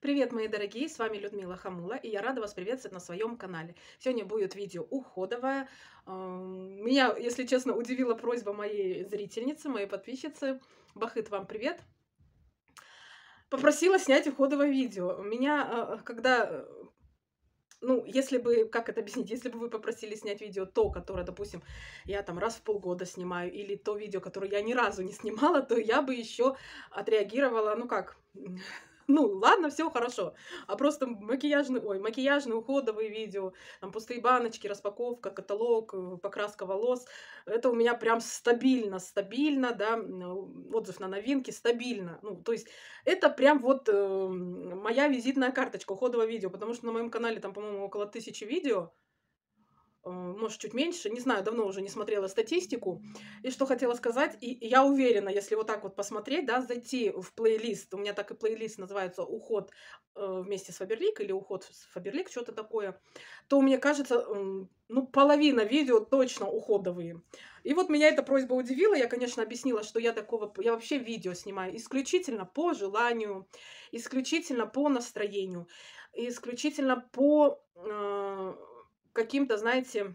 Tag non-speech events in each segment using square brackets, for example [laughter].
Привет, мои дорогие, с вами Людмила Хамула, и я рада вас приветствовать на своем канале. Сегодня будет видео уходовое. Меня, если честно, удивила просьба моей зрительницы, моей подписчицы. Бахыт, вам привет! Попросила снять уходовое видео. Меня, а, когда э, ну, если бы, как это объяснить, если бы вы попросили снять видео то, которое, допустим, я там раз в полгода снимаю, или то видео, которое я ни разу не снимала, то я бы еще отреагировала, ну как, ну, ладно, все хорошо. А просто макияжный, ой, макияжные, уходовые видео, там пустые баночки, распаковка, каталог, э, покраска волос. Это у меня прям стабильно, стабильно, да, э, отзыв на новинки стабильно. Ну, то есть это прям вот э, моя визитная карточка уходового видео, потому что на моем канале там, по-моему, около тысячи видео, Э, может, чуть меньше, не знаю, давно уже не смотрела статистику. И что хотела сказать, и я уверена, если вот так вот посмотреть, да, зайти в плейлист, у меня так и плейлист называется «Уход э, вместе с Фаберлик» или «Уход с Фаберлик», что-то такое, то, мне кажется, ну, половина видео точно уходовые. И вот меня эта просьба удивила, я, конечно, объяснила, что я такого, я вообще видео снимаю исключительно по желанию, исключительно по настроению, исключительно по э, каким-то, знаете,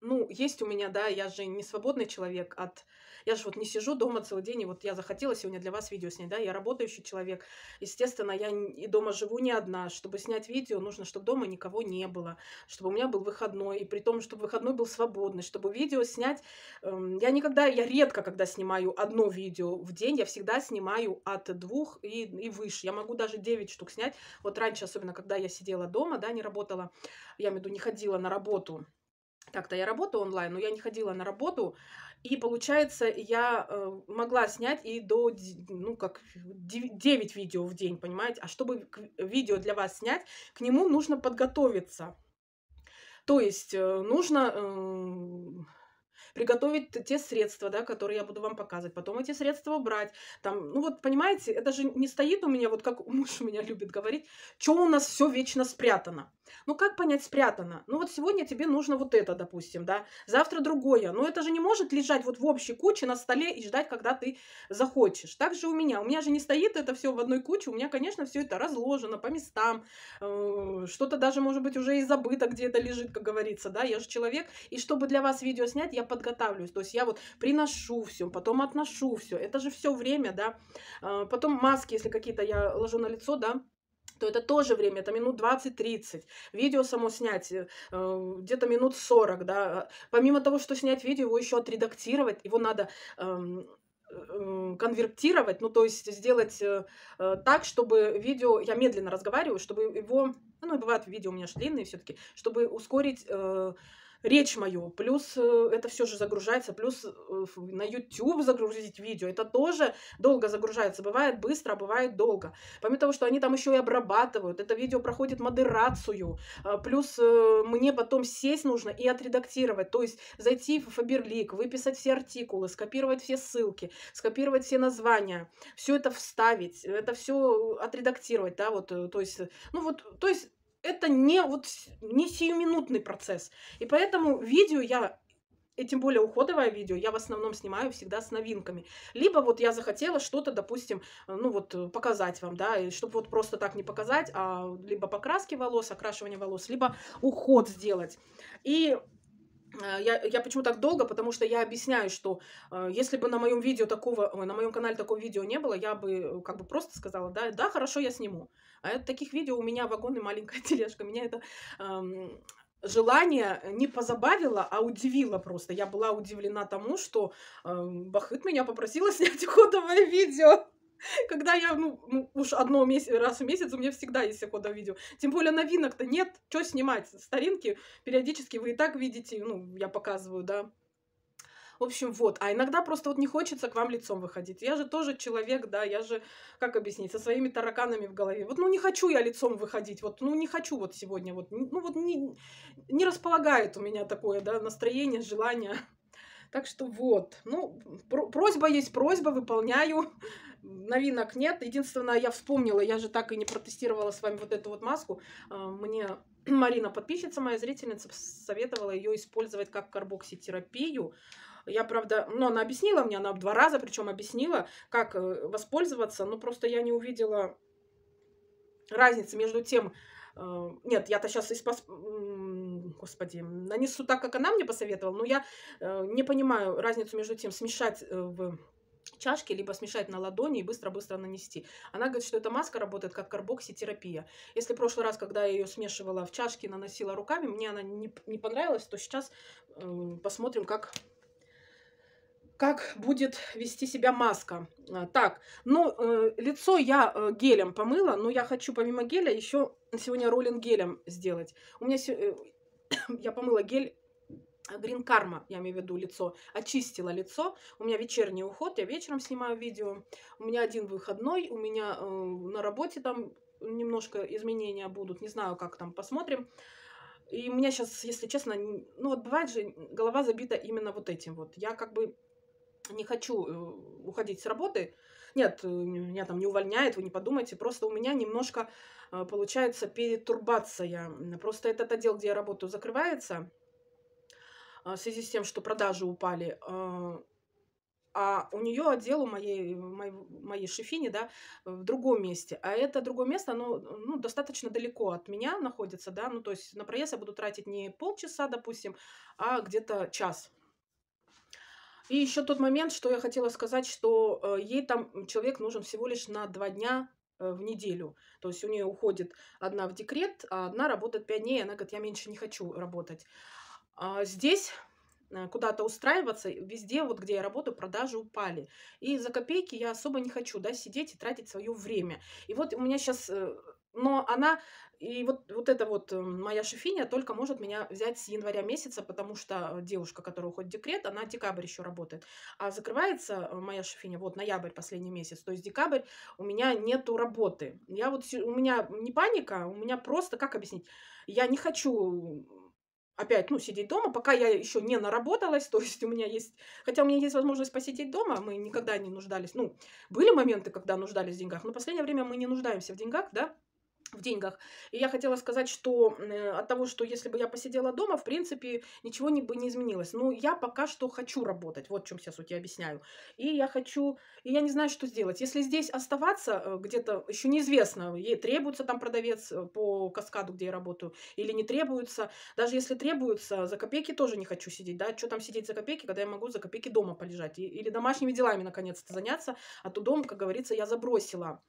ну, есть у меня, да, я же не свободный человек от... Я же вот не сижу дома целый день, и вот я захотела сегодня для вас видео снять, да, я работающий человек. Естественно, я и дома живу не одна. Чтобы снять видео, нужно, чтобы дома никого не было, чтобы у меня был выходной, и при том, чтобы выходной был свободный, чтобы видео снять... Эм, я никогда, я редко, когда снимаю одно видео в день, я всегда снимаю от двух и, и выше. Я могу даже 9 штук снять. Вот раньше, особенно, когда я сидела дома, да, не работала, я, имею в виду, не ходила на работу, так-то я работаю онлайн, но я не ходила на работу, и получается, я э, могла снять и до, ну, как, 9 видео в день, понимаете? А чтобы видео для вас снять, к нему нужно подготовиться. То есть э, нужно... Э, приготовить те средства, да, которые я буду вам показывать, потом эти средства убрать. Там, ну вот, понимаете, это же не стоит у меня, вот как [laughs] муж у меня любит говорить, что у нас все вечно спрятано. Ну как понять спрятано? Ну вот сегодня тебе нужно вот это, допустим, да, завтра другое. Но это же не может лежать вот в общей куче на столе и ждать, когда ты захочешь. Так же у меня. У меня же не стоит это все в одной куче. У меня, конечно, все это разложено по местам. Э, что-то даже, может быть, уже и забыто, где это лежит, как говорится, да. Я же человек. И чтобы для вас видео снять, я под подготавливаюсь. То есть я вот приношу все, потом отношу все. Это же все время, да. А, потом маски, если какие-то я ложу на лицо, да, то это тоже время, это минут 20-30. Видео само снять э, э где-то минут 40, да. Помимо того, что снять видео, его еще отредактировать, его надо э, э, конвертировать, ну, то есть сделать э, э, так, чтобы видео, я медленно разговариваю, чтобы его, ну, бывает видео у меня же длинные все-таки, чтобы ускорить речь мою, плюс э, это все же загружается, плюс э, на YouTube загрузить видео, это тоже долго загружается, бывает быстро, а бывает долго. Помимо того, что они там еще и обрабатывают, это видео проходит модерацию, а, плюс э, мне потом сесть нужно и отредактировать, то есть зайти в Фаберлик, выписать все артикулы, скопировать все ссылки, скопировать все названия, все это вставить, это все отредактировать, да, вот, то есть, ну вот, то есть это не, вот, не сиюминутный процесс. И поэтому видео я и тем более уходовое видео, я в основном снимаю всегда с новинками. Либо вот я захотела что-то, допустим, э, ну вот э, показать вам, да, и чтобы вот просто так не показать, а либо покраски волос, окрашивание волос, либо уход сделать. И Э, я, я почему так долго? Потому что я объясняю, что э, если бы на моем видео такого, на моем канале такого видео не было, я бы э, как бы просто сказала, да, да, хорошо, я сниму. А это, таких видео у меня вагон и маленькая [laughs] тележка. Меня это э, желание не позабавило, а удивило просто. Я была удивлена тому, что э, Бахыт меня попросила [laughs] снять уходовое видео. [laughs] Когда я, ну, уж одно меся... раз в месяц, у меня всегда есть Секода видео. Тем более новинок-то нет, что снимать? Старинки периодически вы и так видите, ну, я показываю, да. В общем, вот. А иногда просто вот не хочется к вам лицом выходить. Я же тоже человек, да, я же, как объяснить, со своими тараканами в голове. Вот, ну, не хочу я лицом выходить, вот, ну, не хочу вот сегодня, вот, ну, вот не, не располагает у меня такое, да, настроение, желание. [laughs] Так что вот, ну, просьба есть просьба, выполняю. [laughs] Новинок нет. Единственное, я вспомнила, я же так и не протестировала с вами вот эту вот маску. А, мне [clears throat] Марина, подписчица, моя зрительница, советовала ее использовать как карбокситерапию. Я, правда, но ну, она объяснила мне, она два раза, причем объяснила, как э, воспользоваться, но ну, просто я не увидела разницы между тем, Эм, нет, я-то сейчас из Господи, нанесу так, как она мне посоветовала, но я э, не понимаю разницу между тем смешать э, в чашки, либо смешать на ладони и быстро-быстро нанести. Она говорит, что эта маска работает как карбокситерапия. Если в прошлый раз, когда я ее смешивала в чашке, наносила руками, мне она не, не понравилась, то сейчас э, посмотрим, как как будет вести себя маска. А, так, ну, э, лицо я э, гелем помыла, но я хочу помимо геля еще сегодня роллинг гелем сделать. У меня Э, [coughs] я помыла гель э, Green Karma, я имею в виду лицо, очистила лицо. У меня вечерний уход, я вечером снимаю видео. У меня один выходной, у меня э, на работе там немножко изменения будут, не знаю, как там, посмотрим. И у меня сейчас, если честно, ну вот бывает же, голова забита именно вот этим вот. Я как бы не хочу э, уходить с работы. Нет, э, меня там не увольняет, вы не подумайте. Просто у меня немножко э, получается перетурбация. Просто этот отдел, где я работаю, закрывается а, в связи с тем, что продажи упали. А, а у нее отдел у моей, моей, моей шефини, да, в другом месте. А это другое место, оно ну, достаточно далеко от меня находится, да. Ну, то есть на проезд я буду тратить не полчаса, допустим, а где-то час и еще тот момент, что я хотела сказать, что э, ей там человек нужен всего лишь на два дня э, в неделю. То есть у нее уходит одна в декрет, а одна работает пять дней, и она говорит, я меньше не хочу работать. А здесь э, куда-то устраиваться, везде, вот где я работаю, продажи упали. И за копейки я особо не хочу, да, сидеть и тратить свое время. И вот у меня сейчас но она, и вот, вот эта вот э, моя шефиня только может меня взять с января месяца, потому что девушка, которая уходит в декрет, она декабрь еще работает. А закрывается э, моя шефиня вот ноябрь последний месяц, то есть декабрь у меня нету работы. Я вот, у меня не паника, у меня просто, как объяснить, я не хочу опять, ну, сидеть дома, пока я еще не наработалась, [laughs] то есть у меня есть, хотя у меня есть возможность посидеть дома, мы никогда не нуждались, ну, были моменты, когда нуждались в деньгах, но в последнее время мы не нуждаемся в деньгах, да, в деньгах. И я хотела сказать, что э, от того, что если бы я посидела дома, в принципе, ничего не, бы не изменилось. Но ну, я пока что хочу работать, вот в чем сейчас у тебя объясняю. И я хочу, и я не знаю, что сделать. Если здесь оставаться э, где-то, еще неизвестно, ей требуется там продавец э, по каскаду, где я работаю, или не требуется. Даже если требуется, за копейки тоже не хочу сидеть, да, что там сидеть за копейки, когда я могу за копейки дома полежать, или домашними делами наконец-то заняться, а то дом, как говорится, я забросила.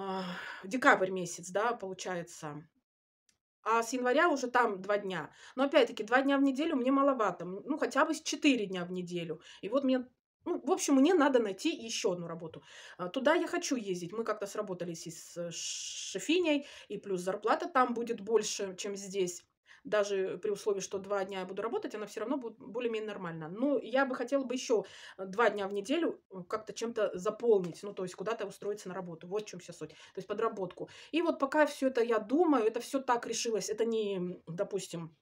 А, декабрь месяц, да, получается. А с января уже там два дня. Но опять-таки, два дня в неделю мне маловато. Ну, хотя бы с четыре дня в неделю. И вот мне ну, в общем, мне надо найти еще одну работу. А, туда я хочу ездить. Мы как-то сработались и с э, Шефиней, и плюс зарплата там будет больше, чем здесь даже при условии, что два дня я буду работать, она все равно будет более-менее нормально. Но я бы хотела бы еще э, два дня в неделю э, как-то чем-то заполнить, ну, то есть куда-то устроиться на работу. Вот в чем вся суть. То есть подработку. И вот пока все это я думаю, это все так решилось. Это не, допустим,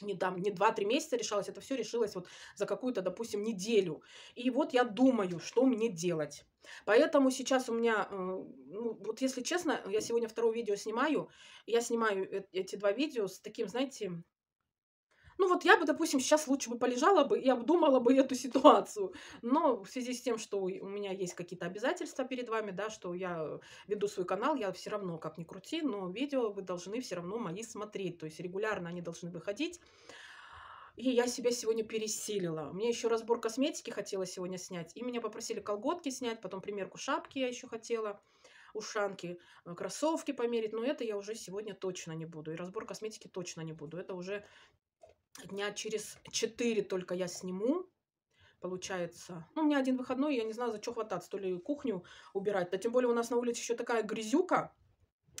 не там, не 2-3 месяца решалось, это все решилось вот за какую-то, допустим, неделю. И вот я думаю, что мне делать. Поэтому сейчас у меня, э, ну, вот если честно, я сегодня второе видео снимаю, я снимаю эти два видео с таким, знаете, ну вот я бы, допустим, сейчас лучше бы полежала бы и обдумала бы эту ситуацию. Но в связи с тем, что у меня есть какие-то обязательства перед вами, да, что я веду свой канал, я все равно, как ни крути, но видео вы должны все равно мои смотреть. То есть регулярно они должны выходить. И я себя сегодня пересилила. Мне еще разбор косметики хотела сегодня снять. И меня попросили колготки снять, потом примерку шапки я еще хотела ушанки, э, кроссовки померить, но это я уже сегодня точно не буду. И разбор косметики точно не буду. Это уже Дня через 4 только я сниму. Получается, ну, у меня один выходной, я не знаю, за что хвататься, то ли кухню убирать. Да тем более у нас на улице еще такая грязюка.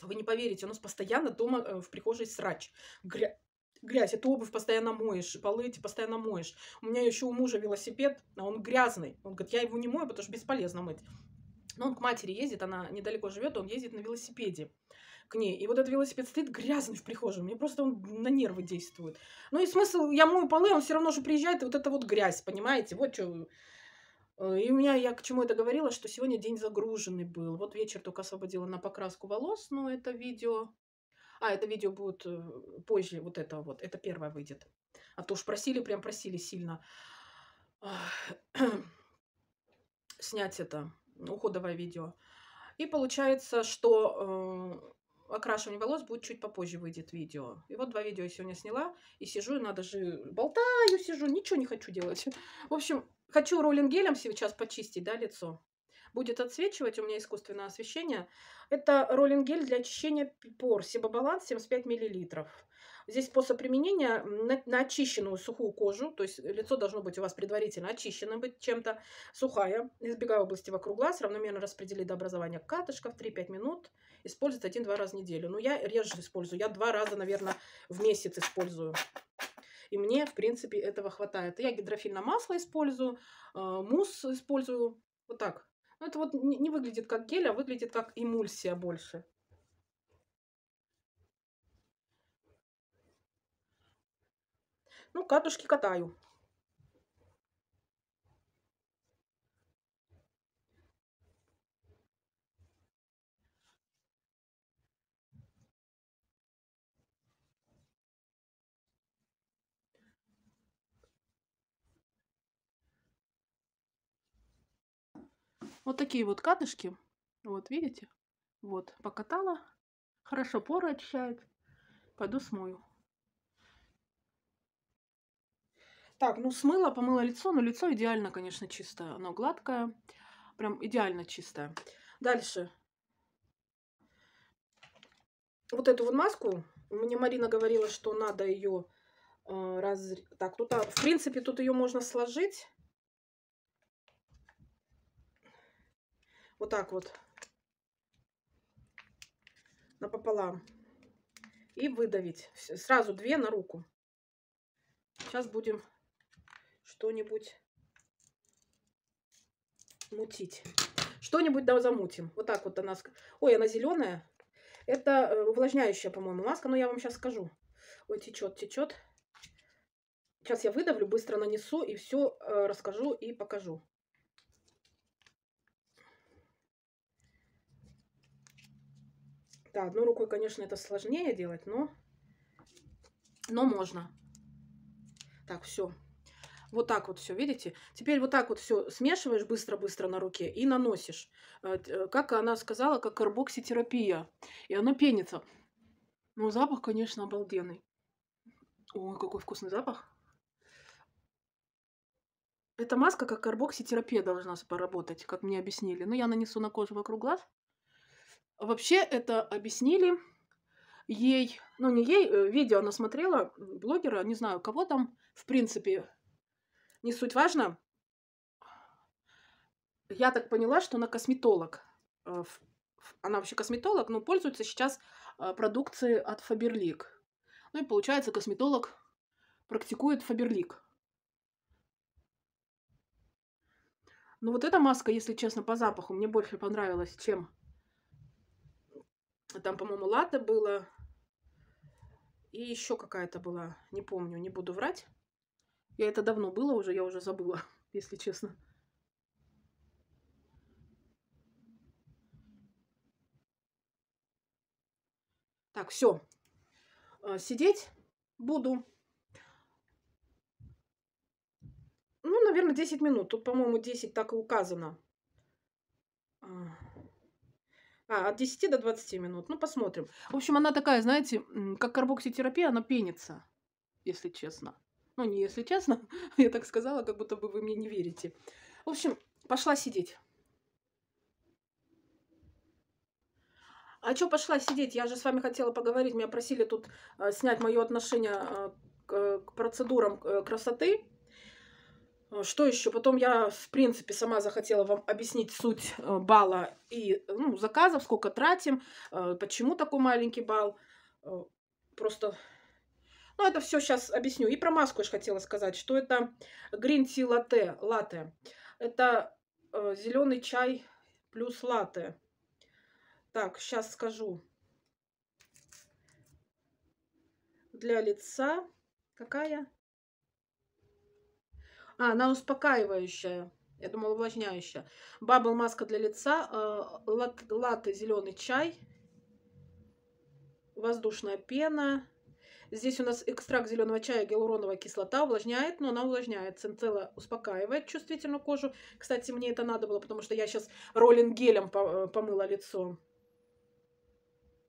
Вы не поверите, у нас постоянно дома э, в прихожей срач. Гря грязь, эту обувь постоянно моешь, полы эти постоянно моешь. У меня еще у мужа велосипед, а он грязный. Он говорит, я его не мою, потому что бесполезно мыть. Но он к матери ездит, она недалеко живет, он ездит на велосипеде к ней. И вот этот велосипед стоит грязный в прихожей. Мне просто он на нервы действует. Ну и смысл, я мою полы, он все равно же приезжает, и вот это вот грязь, понимаете? Вот что... Э, и у меня, я к чему это говорила, что сегодня день загруженный был. Вот вечер только освободила на покраску волос, но это видео... А, это видео будет э, позже, вот это вот, это первое выйдет. А то уж просили, прям просили сильно [clears throat] снять это уходовое видео. И получается, что э, окрашивание волос будет чуть попозже выйдет видео. И вот два видео я сегодня сняла. И сижу, и надо же... Болтаю, сижу, ничего не хочу делать. [laughs] В общем, хочу роллинг гелем сейчас почистить, да, лицо. Будет отсвечивать, у меня искусственное освещение. Это роллинг гель для очищения пор. Себобаланс 75 миллилитров. Здесь способ применения на, на очищенную сухую кожу, то есть лицо должно быть у вас предварительно очищено быть чем-то, сухая, избегая области вокруг глаз, равномерно распределить до образования катышков 3-5 минут, использовать один-два раза в неделю. Но ну, я реже использую, я два раза, наверное, в месяц использую. И мне, в принципе, этого хватает. Я гидрофильное масло использую, а, мусс использую, вот так. Но ну, это вот не выглядит как гель, а выглядит как эмульсия больше. Ну, катушки катаю. Вот такие вот катышки. Вот, видите? Вот, покатала. Хорошо поры очищает. Пойду смою. Так, ну смыла, помыла лицо, но лицо идеально, конечно, чистое. Оно гладкое, прям идеально чистое. Дальше. Вот эту вот маску, мне Марина говорила, что надо ее э, а, раз... Так, тут, а, в принципе, тут ее можно сложить. Вот так вот. Напополам. И выдавить. Сразу две на руку. Сейчас будем что-нибудь мутить. Что-нибудь да замутим. Вот так вот она... Ой, она зеленая. Это э, увлажняющая, по-моему, маска, но я вам сейчас скажу. Ой, течет, течет. Сейчас я выдавлю, быстро нанесу и все э, расскажу и покажу. Да, одной рукой, конечно, это сложнее делать, но, но можно. Так, все. Вот так вот все, видите? Теперь вот так вот все смешиваешь быстро-быстро на руке и наносишь. Э, э, как она сказала, как карбокситерапия. И она пенится. Но ну, запах, конечно, обалденный. Ой, какой вкусный запах. Эта маска как карбокситерапия должна поработать, как мне объяснили. Но ну, я нанесу на кожу вокруг глаз. Вообще это объяснили ей, ну не ей, э, видео она смотрела, блогера, не знаю, кого там, в принципе, не суть важно. Я так поняла, что она косметолог. Э, она вообще косметолог, но пользуется сейчас э, продукцией от Фаберлик. Ну и получается, косметолог практикует Фаберлик. ну вот эта маска, если честно, по запаху мне больше понравилась, чем... Там, по-моему, лата было. И еще какая-то была. Не помню, не буду врать. Я это давно было уже, я уже забыла, [laughs] если честно. Так, все. Э, сидеть буду. Ну, наверное, 10 минут. Тут, по-моему, 10 так и указано. А, а от 10 до 20 минут. Ну, посмотрим. В общем, она такая, знаете, как карбокситерапия, она пенится, если честно. Ну, не если честно, [laughs] я так сказала, как будто бы вы мне не верите. В общем, пошла сидеть. А что пошла сидеть? Я же с вами хотела поговорить. Меня просили тут э, снять мое отношение э, к, к процедурам э, красоты. Э, что еще? Потом я, в принципе, сама захотела вам объяснить суть э, балла и ну, заказов, сколько тратим, э, почему такой маленький балл. Э, просто ну, это все сейчас объясню. И про маску я же хотела сказать, что это green tea latte. latte. Это э, зеленый чай плюс латте. Так, сейчас скажу. Для лица какая? А, она успокаивающая. Я думала, увлажняющая. Бабл маска для лица, э, лат, латте зеленый чай, воздушная пена, Здесь у нас экстракт зеленого чая, гиалуроновая кислота, увлажняет, но она увлажняет. Цинцелла успокаивает чувствительную кожу. Кстати, мне это надо было, потому что я сейчас роллинг гелем э, помыла лицо.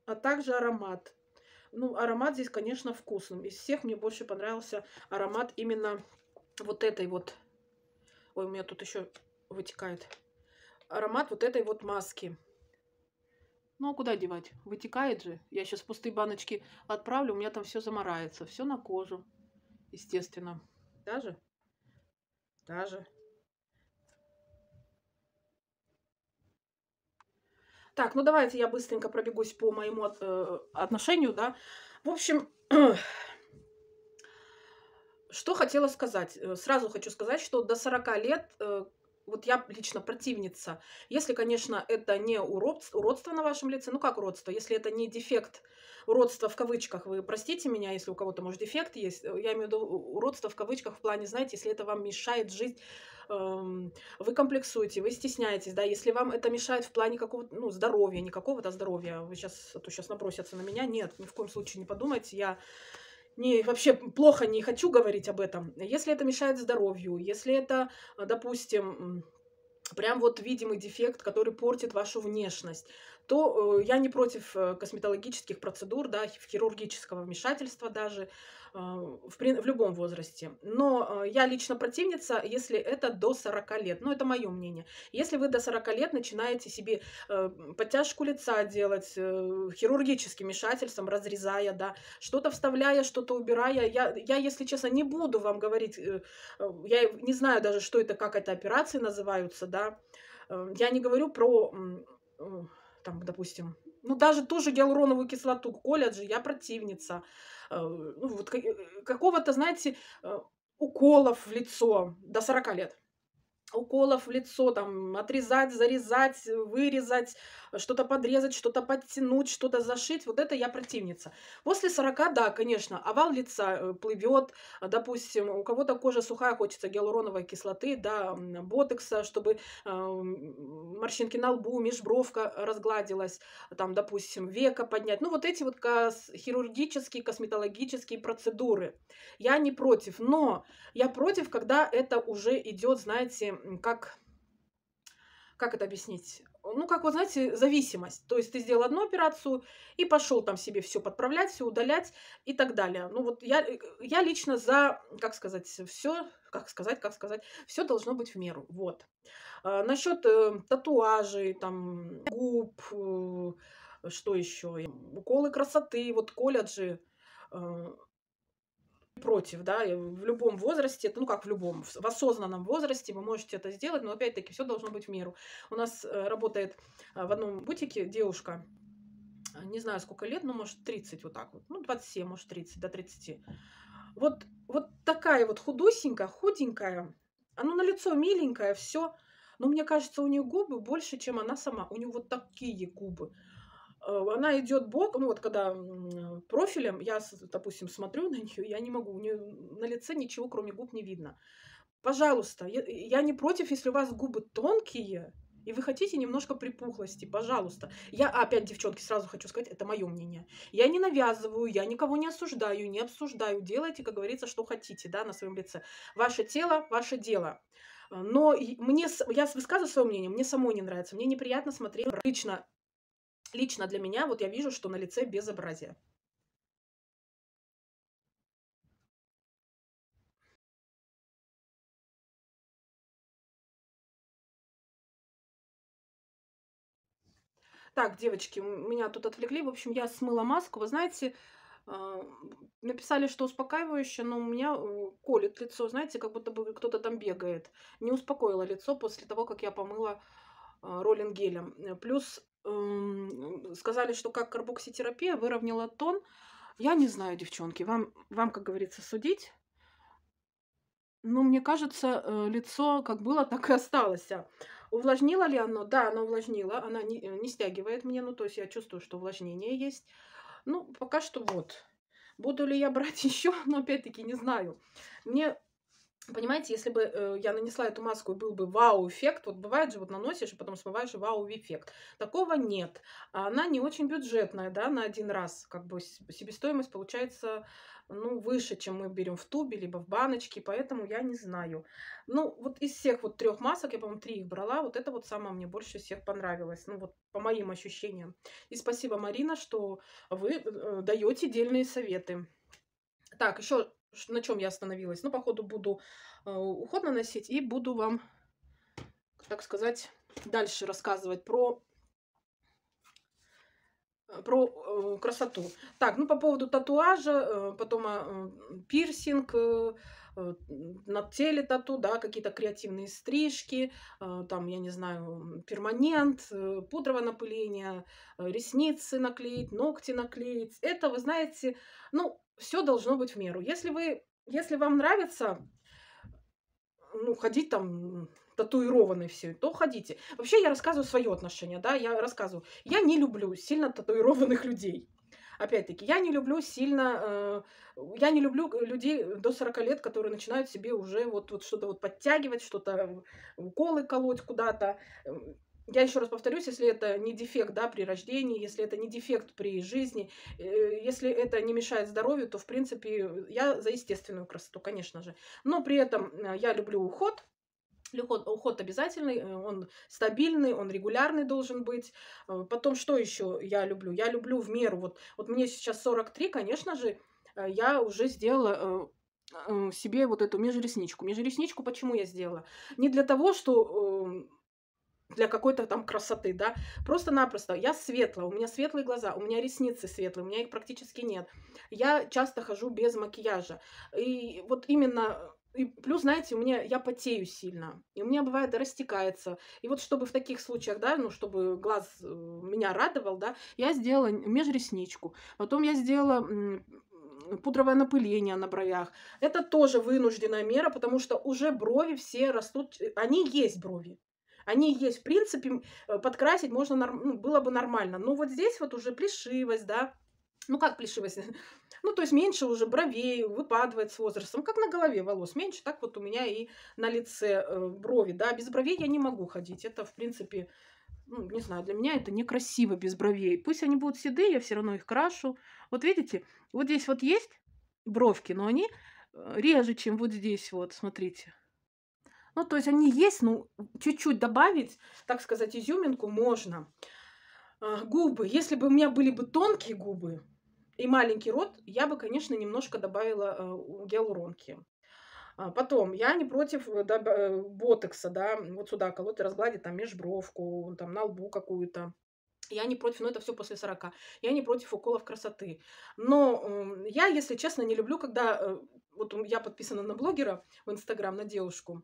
А также аромат. Ну, аромат здесь, конечно, вкусным. Из всех мне больше понравился аромат именно вот этой вот... Ой, у меня тут еще вытекает. Аромат вот этой вот маски. Ну а куда девать? Вытекает же. Я сейчас пустые баночки отправлю, у меня там все заморается. Все на кожу, естественно. Даже? Даже. Так, ну давайте я быстренько пробегусь по моему от, э, отношению, да. В общем, [clears throat] что хотела сказать. Э, сразу хочу сказать, что до 40 лет э, вот я лично противница. Если, конечно, это не уродство, уродство на вашем лице, ну как уродство, если это не дефект, уродство в кавычках, вы простите меня, если у кого-то, может, дефект есть, э, я имею в виду уродство в кавычках в плане, знаете, если это вам мешает жить, эм, вы комплексуете, вы стесняетесь, да, если вам это мешает в плане какого-то, ну, здоровья, никакого, какого-то здоровья, а вы сейчас, а то сейчас набросятся на меня, нет, ни в коем случае не подумайте, я не, вообще плохо не хочу говорить об этом, если это мешает здоровью, если это, допустим, прям вот видимый дефект, который портит вашу внешность, то э, я не против э, косметологических процедур, да, хирургического вмешательства даже, а, в, в любом возрасте. Но э, я лично противница, если это до 40 лет. Но это мое мнение. Если вы до 40 лет начинаете себе э, подтяжку лица делать, э, хирургическим вмешательством, разрезая, да, что-то вставляя, что-то убирая, я, я, если честно, не буду вам говорить, я не знаю даже, что это, как это операции называются, да. Я не говорю про, там, допустим, ну, даже тоже гиалуроновую кислоту колят же, я противница. Э, ну, вот э, какого-то, знаете, э, уколов в лицо до 40 лет уколов в лицо, там, отрезать, зарезать, вырезать, что-то подрезать, что-то подтянуть, что-то зашить. Вот это я противница. После 40, да, конечно, овал лица э, плывет, допустим, у кого-то кожа сухая, хочется гиалуроновой кислоты, да, ботекса, чтобы э, морщинки на лбу, межбровка разгладилась, там, допустим, века поднять. Ну, вот эти вот кос хирургические, косметологические процедуры. Я не против, но я против, когда это уже идет, знаете, как, как это объяснить? ну, как вот, знаете, зависимость. То есть ты сделал одну операцию и пошел там себе все подправлять, все удалять и так далее. Ну, вот я, э, я лично за, как сказать, все, как сказать, как сказать, все должно быть в меру. Вот. А, насчет э, татуажей, там, губ, э, что еще, уколы красоты, вот колледжи. Э, против, да, в любом возрасте, ну как в любом, в осознанном возрасте вы можете это сделать, но опять-таки все должно быть в меру. У нас э, работает э, в одном бутике девушка, э, не знаю сколько лет, но может 30 вот так вот, ну 27, может 30, до 30. Вот, вот такая вот худосенькая, худенькая, она на лицо миленькая, все, но мне кажется, у нее губы больше, чем она сама. У нее вот такие губы. Э, она идет бок, ну вот когда профилем, я, допустим, смотрю на нее, я не могу, у нее на лице ничего, кроме губ, не видно. Пожалуйста, я, я не против, если у вас губы тонкие, и вы хотите немножко припухлости, пожалуйста. Я, опять, девчонки, сразу хочу сказать, это мое мнение. Я не навязываю, я никого не осуждаю, не обсуждаю. Делайте, как говорится, что хотите, да, на своем лице. Ваше тело, ваше дело. Э, но мне, я высказываю свое мнение, мне самой не нравится, мне неприятно смотреть обычно Лично для меня, вот я вижу, что на лице безобразие. Так, девочки, меня тут отвлекли. В общем, я смыла маску. Вы знаете, а, написали, что успокаивающе, но у меня колет лицо. Знаете, как будто бы кто-то там бегает. Не успокоило лицо после того, как я помыла а, роллинг гелем. Плюс Эм, сказали, что как карбокситерапия выровняла тон. Я не знаю, девчонки, вам, вам как говорится, судить. Но мне кажется, э, лицо как было, [laughs] так и осталось. А увлажнило ли оно? Да, оно увлажнило. Она не, э, не стягивает мне, ну, то есть я чувствую, что увлажнение есть. Ну, пока что вот. Буду ли я брать [laughs] еще, но ну, опять-таки не знаю. Мне Понимаете, если бы э, я нанесла эту маску и был бы вау-эффект, вот бывает же, вот наносишь и потом смываешь и вау-эффект. Такого нет. А она не очень бюджетная, да, на один раз. Как бы себестоимость получается, ну, выше, чем мы берем в тубе, либо в баночке, поэтому я не знаю. Ну, вот из всех вот трех масок, я, по-моему, три их брала, вот это вот самое мне больше всех понравилось, ну, вот по моим ощущениям. И спасибо, Марина, что вы э, даете дельные советы. Так, еще на чем я остановилась. Ну, походу, буду э, уход наносить и буду вам, так сказать, дальше рассказывать про э, про э, красоту. Так, ну по поводу татуажа, э, потом а, э, пирсинг, э, э, на теле тату, да, какие-то креативные стрижки, э, там, я не знаю, перманент, э, пудровое напыление, э, ресницы наклеить, ногти наклеить. Это, вы знаете, ну, все должно быть в меру. Если вы, если вам нравится, ну, ходить там татуированной все, то ходите. Вообще я рассказываю свое отношение, да, я рассказываю. Я не люблю сильно татуированных [laughs] людей. Опять-таки, я не люблю сильно, э, я не люблю э, людей до 40 лет, которые начинают себе уже вот, вот что-то вот подтягивать, что-то э, уколы колоть куда-то я еще раз повторюсь, если это не дефект да, при рождении, если это не дефект при жизни, э, если это не мешает здоровью, то, в принципе, я за естественную красоту, конечно же. Но при этом э, я люблю уход, Уход, уход обязательный, э, он стабильный, он регулярный должен быть. Потом, что еще я люблю? Я люблю в меру. Вот, вот мне сейчас 43, конечно же, я уже сделала себе вот эту межресничку. Межресничку почему я сделала? Не для того, что для какой-то там красоты, да. Просто-напросто, я светлая, у меня светлые глаза, у меня ресницы светлые, у меня их практически нет. Я часто хожу без макияжа. И вот именно и плюс, знаете, у меня я потею сильно, и у меня бывает да, растекается. И вот чтобы в таких случаях, да, ну чтобы глаз э, меня радовал, да, я сделала межресничку. Потом я сделала пудровое напыление на бровях. Это тоже вынужденная мера, потому что уже брови все растут, э, они есть брови. Они есть, в принципе, э, подкрасить можно, ну, было бы нормально. Но вот здесь вот уже плешивость, да, ну как плешивость? [laughs] Ну, то есть меньше уже бровей, выпадывает с возрастом. Как на голове волос меньше, так вот у меня и на лице э, брови. Да, без бровей я не могу ходить. Это, в принципе, ну, не знаю, для меня это некрасиво без бровей. Пусть они будут седые, я все равно их крашу. Вот видите, вот здесь вот есть бровки, но они э, реже, чем вот здесь вот, смотрите. Ну, то есть они есть, ну, чуть-чуть добавить, так сказать, изюминку можно. А, губы. Если бы у меня были бы тонкие губы и маленький рот, я бы, конечно, немножко добавила э, гиалуронки. А потом, я не против э, э, ботокса, да, вот сюда колоть и разгладить, там, межбровку, там, на лбу какую-то. Я не против, но это все после 40. Я не против уколов красоты. Но я, если честно, не люблю, когда... вот я подписана на блогера в Инстаграм, на девушку.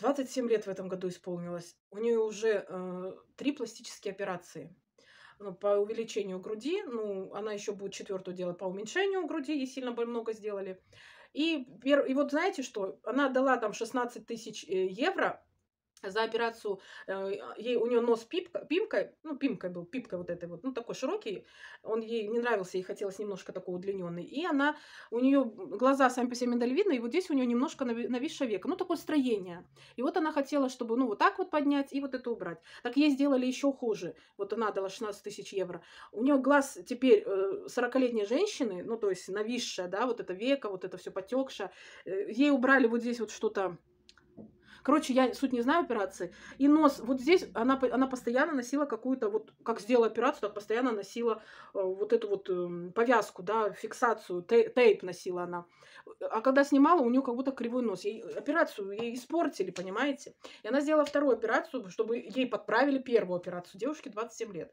27 лет в этом году исполнилось. У нее уже э, три пластические операции ну, по увеличению груди, ну, она еще будет четвертую делать по уменьшению груди, ей сильно бы много сделали. И, и вот знаете что, она дала там 16 тысяч э, евро за операцию, э, ей, у нее нос пипка, пимкой, ну, пимкой был, пипка вот этой вот, ну, такой широкий, он ей не нравился, ей хотелось немножко такой удлиненный. И она, у нее глаза сами по себе миндалевидные, и вот здесь у нее немножко нависшее века, ну, такое строение. И вот она хотела, чтобы, ну, вот так вот поднять и вот это убрать. Так ей сделали еще хуже. Вот она дала 16 тысяч евро. У нее глаз теперь 40-летней э, женщины, ну, то есть нависшая, да, вот это веко, вот это все потекшее. Э, ей убрали вот здесь вот что-то Короче, я суть не знаю операции. И нос, вот здесь она, она постоянно носила какую-то, вот как сделала операцию, так постоянно носила э, вот эту вот э, повязку, да, фиксацию, тей, тейп носила она. А когда снимала, у нее как будто кривой нос. Ей, операцию ей испортили, понимаете? И она сделала вторую операцию, чтобы ей подправили первую операцию. Девушке 27 лет.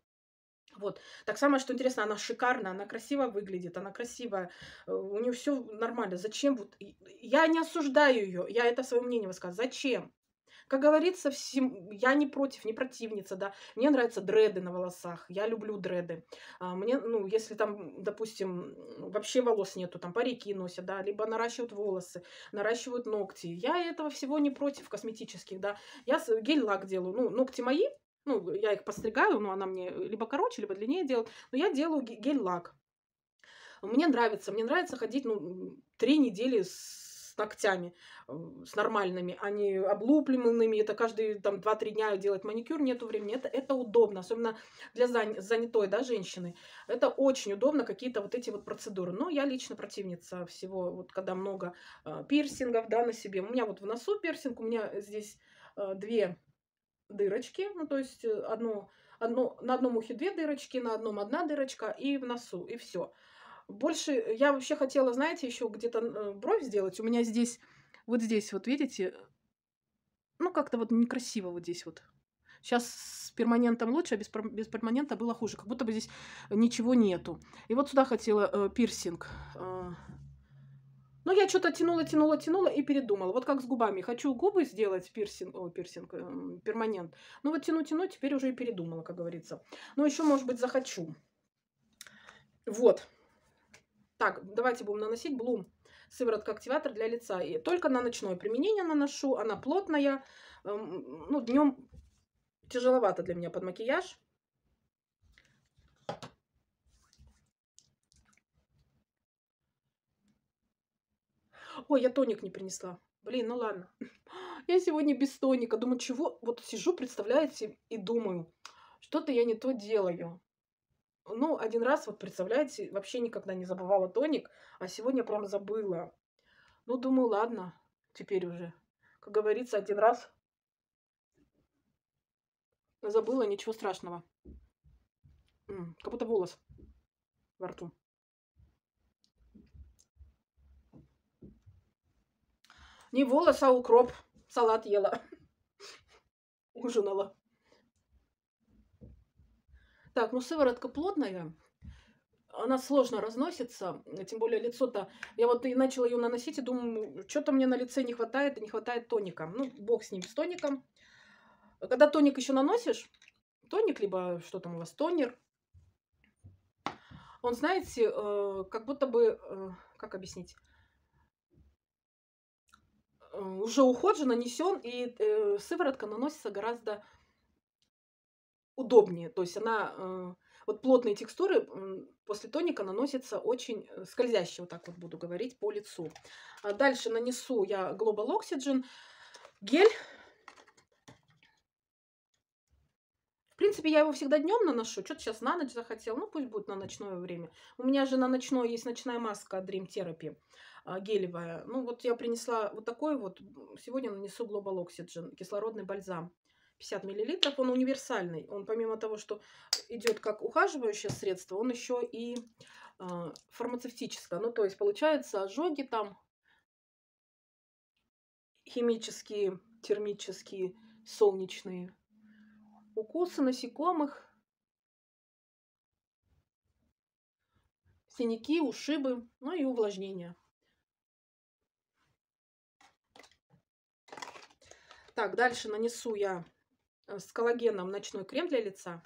Вот. Так самое, что интересно, она шикарная, она красиво выглядит, она красивая, э, у нее все нормально. Зачем? Вот, я не осуждаю ее, я это свое мнение высказываю. Зачем? Как говорится, всем, я не против, не противница, да. Мне нравятся дреды на волосах, я люблю дреды. А мне, ну, если там, допустим, вообще волос нету, там парики носят, да, либо наращивают волосы, наращивают ногти. Я этого всего не против косметических, да. Я гель-лак делаю, ну, ногти мои, ну, я их постригаю, но она мне э, либо короче, либо длиннее делает, но я делаю гель-лак. Мне нравится, мне нравится ходить, ну, три недели с ногтями, э, с нормальными, а не облупленными, это каждые там 2-3 дня делать маникюр, нету времени, это, это удобно, особенно для занятой, да, женщины, это очень удобно, какие-то вот эти вот процедуры, но я лично противница всего, вот когда много э, пирсингов, да, на себе, у меня вот в носу пирсинг, у меня здесь э, две дырочки, ну то есть э, одно, одно, на одном ухе две дырочки, на одном одна дырочка и в носу, и все. Больше э, я вообще хотела, знаете, еще где-то э, бровь сделать. У меня здесь, вот здесь вот, видите, ну как-то вот некрасиво вот здесь вот. Сейчас с перманентом лучше, а без, без перманента было хуже. Как будто бы здесь ничего нету. И вот сюда хотела э, пирсинг. Э, но ну, я что-то тянула, тянула, тянула и передумала. Вот как с губами. Хочу губы сделать пирсинг, о, пирсинг, э, перманент. Ну вот тяну, тяну, теперь уже и передумала, как говорится. Но ну, еще, может быть, захочу. Вот. Так, давайте будем наносить Блум. Сыворотка-активатор для лица. И только на ночное применение наношу. Она плотная. Эм, ну, днем тяжеловато для меня под макияж. Ой, я тоник не принесла. Блин, ну ладно. Я сегодня без тоника. Думаю, чего? Вот сижу, представляете, и думаю, что-то я не то делаю. Ну, один раз, вот представляете, вообще никогда не забывала тоник, а сегодня прям забыла. Ну, думаю, ладно, теперь уже. Как говорится, один раз забыла, ничего страшного. М -м, как будто волос во рту. Не волос, а укроп. Салат ела. [laughs] Ужинала. Так, ну сыворотка плотная. Она сложно разносится, тем более лицо-то... Я вот и начала ее наносить и думаю, что-то мне на лице не хватает, не хватает тоника. Ну, бог с ним, с тоником. Когда тоник еще наносишь, тоник, либо что там у вас, тонер, он, знаете, э, как будто бы... Э, как объяснить? Э, уже уход же нанесен, и э, сыворотка наносится гораздо удобнее. То есть она э, вот плотные текстуры после тоника наносится очень э, скользяще, вот так вот буду говорить, по лицу. А дальше нанесу я Global Oxygen гель. В принципе, я его всегда днем наношу. Что-то сейчас на ночь захотел. Ну, пусть будет на ночное время. У меня же на ночное есть ночная маска Dream Therapy. А, гелевая. Ну, вот я принесла вот такой вот. Сегодня нанесу Global Oxygen, кислородный бальзам. 50 миллилитров Он универсальный. Он помимо того, что идет как ухаживающее средство, он еще и э, фармацевтическое. Ну, то есть, получается, ожоги там химические, термические, солнечные, укусы насекомых, синяки, ушибы, ну и увлажнение. Так, дальше нанесу я э, с коллагеном ночной крем для лица.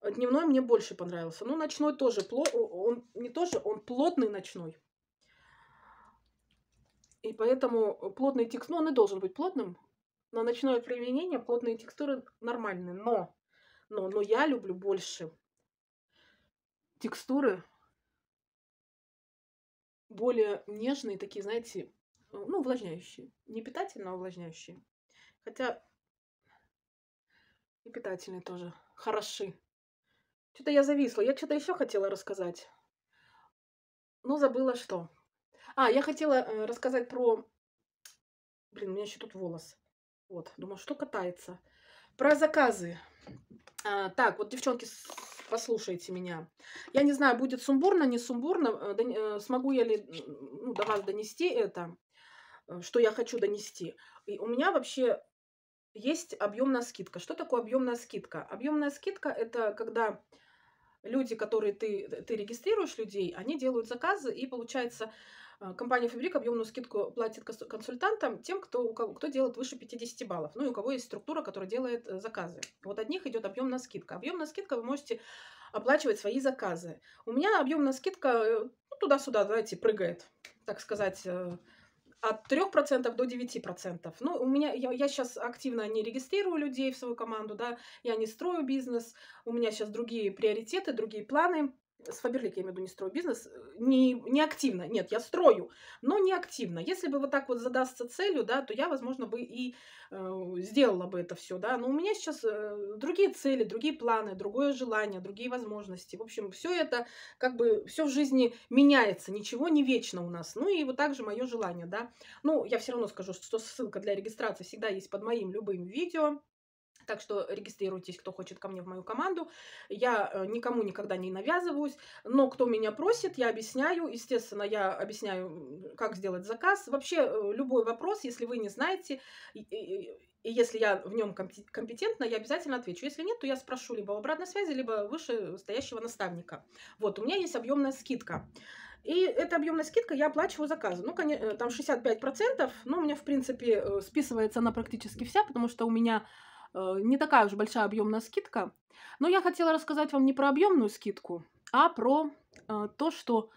Э, дневной мне больше понравился. Ну, ночной тоже плот, он не тоже, он плотный ночной. И поэтому э, плотный текст, ну, он и должен быть плотным. На ночное применение плотные текстуры нормальные, но, но, но я люблю больше текстуры более нежные, такие, знаете, э, ну, увлажняющие. Не питательные а увлажняющие. Хотя и питательные тоже хороши. Что-то я зависла. Я что-то еще хотела рассказать. Ну, забыла что. А, я хотела э, рассказать про... Блин, у меня еще тут волос. Вот, думаю, что катается. Про заказы. А, так, вот, девчонки, послушайте меня. Я не знаю, будет сумбурно, не сумбурно, э, э, смогу я ли ну, до вас донести это, э, что я хочу донести. И у меня вообще есть объемная скидка. Что такое объемная скидка? Объемная скидка – это когда люди, которые ты, ты регистрируешь людей, они делают заказы, и получается а, компания Фабрик объемную скидку платит консультантам тем, кто, у кого, кто делает выше 50 баллов, ну и у кого есть структура, которая делает э, заказы. Вот от них идет объемная скидка. Объемная скидка вы можете оплачивать свои заказы. У меня объемная скидка э, ну, туда-сюда, давайте прыгает, так сказать, э, от 3% до 9%. Ну, у меня, я, я сейчас активно не регистрирую людей в свою команду, да, я не строю бизнес, у меня сейчас другие приоритеты, другие планы, с Фаберлик, я имею в виду, не строю бизнес, э, не, не активно, нет, я строю, но не активно. Если бы вот так вот задастся целью, да, то я, возможно, бы и э, сделала бы это все, да, но у меня сейчас э, другие цели, другие планы, другое желание, другие возможности. В общем, все это, как бы, все в жизни меняется, ничего не вечно у нас. Ну и вот также мое желание, да. Ну, я все равно скажу, что ссылка для регистрации всегда есть под моим любым видео. Так что регистрируйтесь, кто хочет ко мне в мою команду. Я э, никому никогда не навязываюсь, но кто меня просит, я объясняю. Естественно, я объясняю, как сделать заказ. Вообще, э, любой вопрос, если вы не знаете, и если я в нем компетентна, я обязательно отвечу. Если нет, то я спрошу либо в обратной связи, либо вышестоящего наставника. Вот, у меня есть объемная скидка. И эта объемная скидка я оплачиваю заказу. Ну, конечно, э, там 65%, но у меня, в принципе, списывается она практически вся, потому что у меня Э, не такая уж большая объемная скидка. Но я хотела рассказать вам не про объемную скидку, а про э, то, что...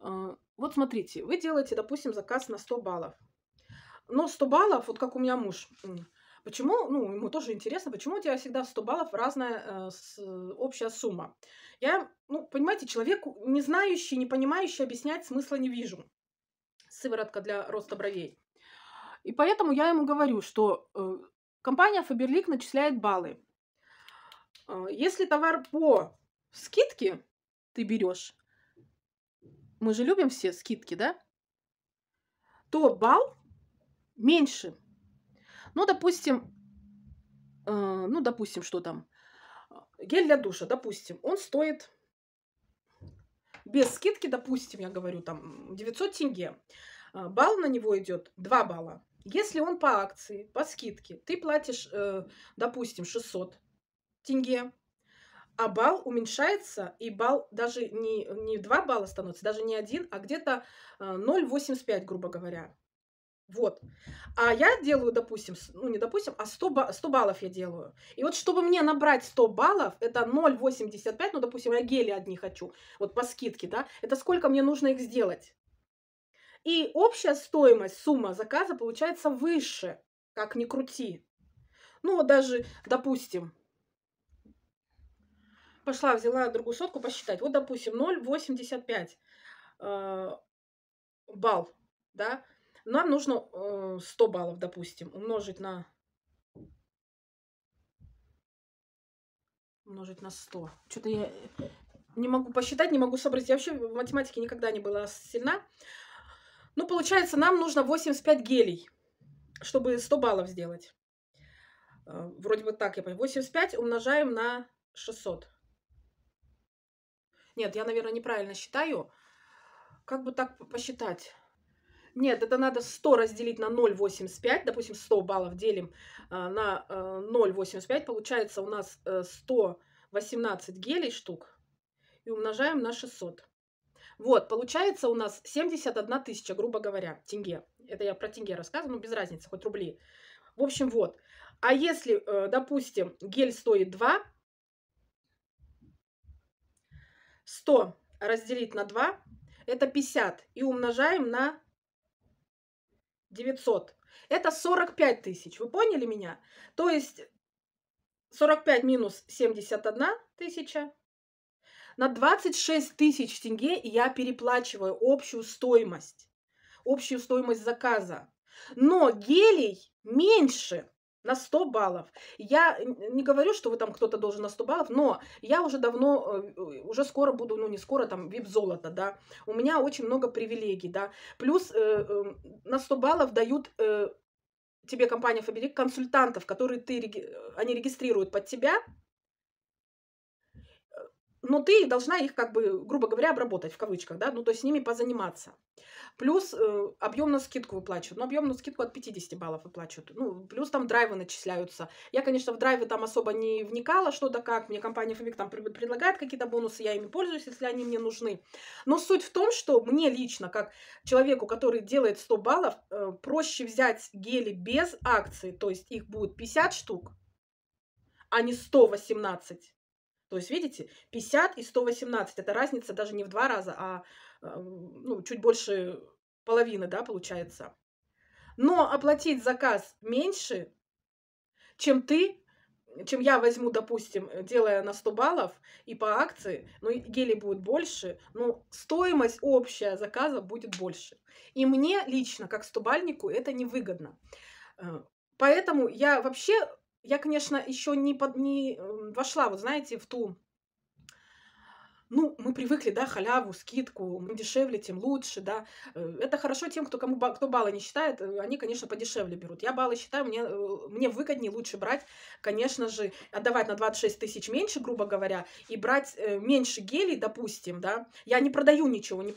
Э, вот смотрите, вы делаете, допустим, заказ на 100 баллов. Но 100 баллов, вот как у меня муж, Почему, ну, ему тоже интересно, почему у тебя всегда 100 баллов разная э, с, общая сумма? Я, ну, понимаете, человеку, не знающий, не понимающий, объяснять смысла не вижу. Сыворотка для роста бровей. И поэтому я ему говорю, что Компания Faberlic начисляет баллы. А, если товар по скидке ты берешь, мы же любим все скидки, да? То балл меньше. Ну, допустим, э, ну, допустим, что там? Гель для душа, допустим, он стоит без скидки, допустим, я говорю, там 900 тенге. А, балл на него идет 2 балла. Если он по акции, по скидке, ты платишь, э, допустим, 600 тенге, а балл уменьшается, и балл даже не, не 2 балла становится, даже не один, а где-то 0,85, э, грубо говоря. Вот. А я делаю, допустим, ну не допустим, а 100, 100 баллов я делаю. И вот чтобы мне набрать 100 баллов, это 0,85, ну допустим, я гели одни хочу, вот по скидке, да, это сколько мне нужно их сделать? И общая стоимость, сумма заказа получается выше, как ни крути. Ну вот даже, допустим, пошла, взяла другую сотку посчитать. Вот, допустим, 0,85 э, балл, да? Нам нужно э, 100 баллов, допустим, умножить на... Умножить на 100. Что-то я не могу посчитать, не могу собрать. Я вообще в математике никогда не была сильна. Ну, получается, нам нужно 85 гелей, чтобы 100 баллов сделать. Э, вроде бы так я понимаю. 85 умножаем на 600. Нет, я, наверное, неправильно считаю. Как бы так посчитать? Нет, это надо 100 разделить на 0,85. Допустим, 100 баллов делим э, на 0,85. Э, получается у нас 118 гелей штук. И умножаем на 600. Вот, получается у нас 71 тысяча, грубо говоря, тенге. Это я про тенге рассказываю, ну без разницы, хоть рубли. В общем, вот. А если, э, допустим, гель стоит 2, 100 разделить на 2, это 50. И умножаем на 900. Это 45 тысяч. Вы поняли меня? То есть 45 минус 71 тысяча на 26 тысяч тенге я переплачиваю общую стоимость, общую стоимость заказа. Но гелей меньше на 100 баллов. Я не говорю, что вы там кто-то должен на 100 баллов, но я уже давно, э, уже скоро буду, ну не скоро, там вип-золото, да. У меня очень много привилегий, да. Плюс э, э, на 100 баллов дают э, тебе компания Фаберик консультантов, которые ты, э, они регистрируют под тебя, но ты должна их, как бы, грубо говоря, обработать, в кавычках, да, ну, то есть с ними позаниматься. Плюс э, объемную скидку выплачивают, но ну, объемную скидку от 50 баллов выплачивают, ну, плюс там драйвы начисляются. Я, конечно, в драйвы там особо не вникала, что да как, мне компания Фомик там предлагает какие-то бонусы, я ими пользуюсь, если они мне нужны. Но суть в том, что мне лично, как человеку, который делает 100 баллов, э, проще взять гели без акции, то есть их будет 50 штук, а не 118 то есть, видите, 50 и 118 – это разница даже не в два раза, а э, ну, чуть больше половины, да, получается. Но оплатить заказ меньше, чем ты, чем я возьму, допустим, э, делая на 100 баллов и по акции, ну, гели будет больше, но ну, стоимость общая заказа будет больше. И мне лично, как стобальнику, это невыгодно. Э, поэтому я вообще я, конечно, еще не, под, не эм, вошла, вот знаете, в ту ну, мы привыкли, да, халяву, скидку, дешевле, тем лучше, да. Э, это хорошо тем, кто, кому, кто баллы не считает, э, они, конечно, подешевле берут. Я баллы считаю, мне, э, мне выгоднее, лучше брать, конечно же, отдавать на 26 тысяч меньше, грубо говоря, и брать меньше гелей, допустим, да. Я не продаю ничего. Не,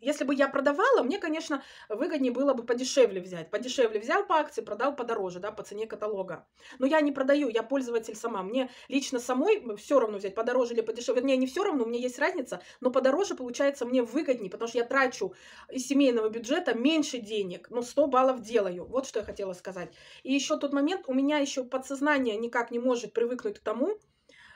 если бы я продавала, мне, конечно, выгоднее было бы подешевле взять. Подешевле взял по акции, продал подороже, да, по цене каталога. Но я не продаю, я пользователь сама. Мне лично самой все равно взять подороже или подешевле. мне не все равно, у меня есть разница, но подороже получается мне выгоднее, потому что я трачу из семейного бюджета меньше денег, но ну, 100 баллов делаю. Вот что я хотела сказать. И еще тот момент, у меня еще подсознание никак не может привыкнуть к тому,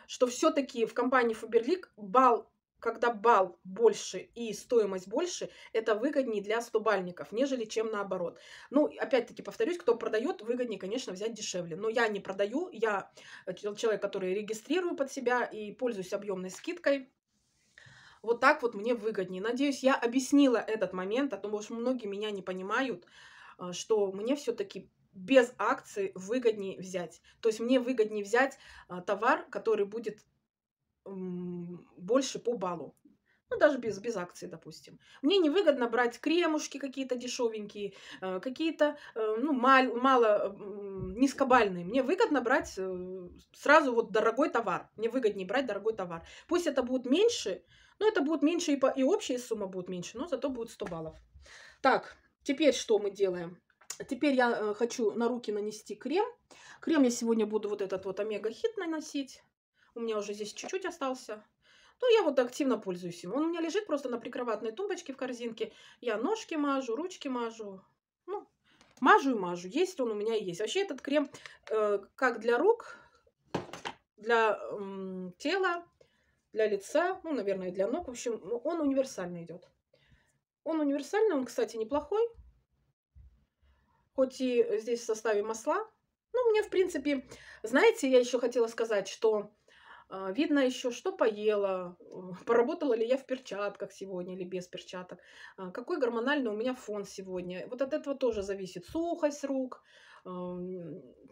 что все-таки в компании Faberlic бал, когда балл больше и стоимость больше, это выгоднее для стобальников, нежели чем наоборот. Ну, опять-таки повторюсь, кто продает, выгоднее, конечно, взять дешевле. Но я не продаю, я э, человек, который регистрирую под себя и пользуюсь объемной скидкой вот так вот мне выгоднее. Надеюсь, я объяснила этот момент, а то, может, многие меня не понимают, а, что мне все-таки без акции выгоднее взять. То есть мне выгоднее взять а, товар, который будет больше по баллу. Ну, даже без, без акций, допустим. Мне невыгодно брать кремушки какие-то дешевенькие, а, какие-то, э, ну, мал, мало, низкобальные. Мне выгодно брать э, сразу вот дорогой товар. Мне выгоднее брать дорогой товар. Пусть это будет меньше, но это будет меньше, и, по, и общая сумма будет меньше, но зато будет 100 баллов. Так, теперь что мы делаем? Теперь я э, хочу на руки нанести крем. Крем я сегодня буду вот этот вот омега-хит наносить. У меня уже здесь чуть-чуть остался. Ну, я вот активно пользуюсь им. Он у меня лежит просто на прикроватной тумбочке в корзинке. Я ножки мажу, ручки мажу. Ну, мажу и мажу. Есть он у меня и есть. Вообще этот крем э, как для рук, для э, тела, для лица, ну, наверное, и для ног. В общем, ну, он универсально идет. Он универсальный, он, кстати, неплохой. Хоть и э, здесь в составе масла. Ну, мне, в принципе, знаете, я еще хотела сказать, что э, видно еще, что поела, э, [laughs] поработала ли я в перчатках сегодня или без перчаток, э, какой гормональный у меня фон сегодня. Вот от этого тоже зависит сухость рук, а,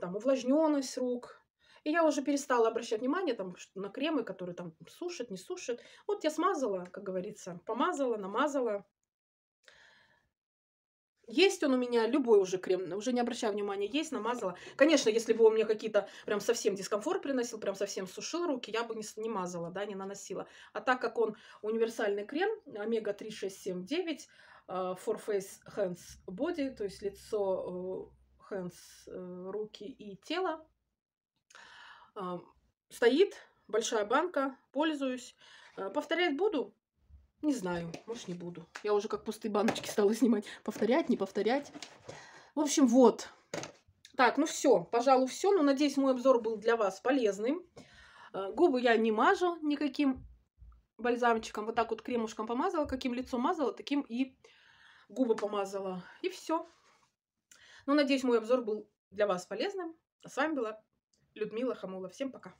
там, увлажненность рук, и я уже перестала обращать внимание там, на кремы, которые там сушат, не сушат. Вот я смазала, как говорится, помазала, намазала. Есть он у меня, любой уже крем, уже не обращаю внимания, есть, намазала. Конечно, если бы он мне какие-то прям совсем дискомфорт приносил, прям совсем сушил руки, я бы не, не мазала, да, не наносила. А так как он универсальный крем, омега-3679, э, For Face Hands Body, то есть лицо, э, hands, э, руки и тело, а, стоит большая банка, пользуюсь. А, повторять буду? Не знаю, может не буду. Я уже как пустые баночки стала снимать. Повторять, не повторять. В общем, вот. Так, ну все, пожалуй, все. Ну, надеюсь, мой обзор был для вас полезным. А, губы я не мажу никаким бальзамчиком. Вот так вот кремушком помазала. Каким лицом мазала, таким и губы помазала. И все. Ну, надеюсь, мой обзор был для вас полезным. А с вами была Людмила Хамула. Всем пока.